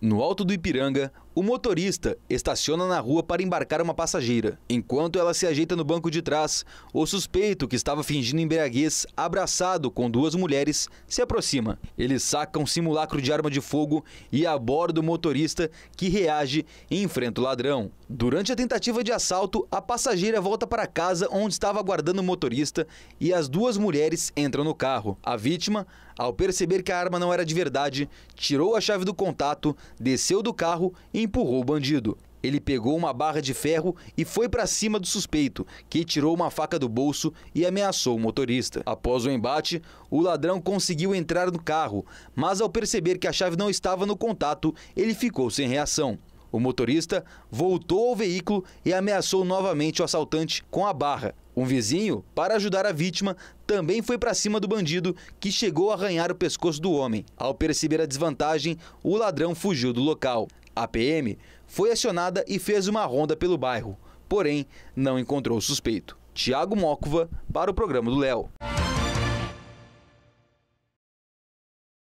No alto do Ipiranga, o motorista estaciona na rua para embarcar uma passageira. Enquanto ela se ajeita no banco de trás, o suspeito, que estava fingindo embriaguez, abraçado com duas mulheres, se aproxima. Ele saca um simulacro de arma de fogo e aborda o motorista, que reage e enfrenta o ladrão. Durante a tentativa de assalto, a passageira volta para casa onde estava aguardando o motorista e as duas mulheres entram no carro. A vítima, ao perceber que a arma não era de verdade, tirou a chave do contato desceu do carro e empurrou o bandido. Ele pegou uma barra de ferro e foi para cima do suspeito, que tirou uma faca do bolso e ameaçou o motorista. Após o embate, o ladrão conseguiu entrar no carro, mas ao perceber que a chave não estava no contato, ele ficou sem reação. O motorista voltou ao veículo e ameaçou novamente o assaltante com a barra, um vizinho, para ajudar a vítima, também foi para cima do bandido, que chegou a arranhar o pescoço do homem. Ao perceber a desvantagem, o ladrão fugiu do local. A PM foi acionada e fez uma ronda pelo bairro, porém não encontrou o suspeito. Tiago Mócova para o programa do Léo.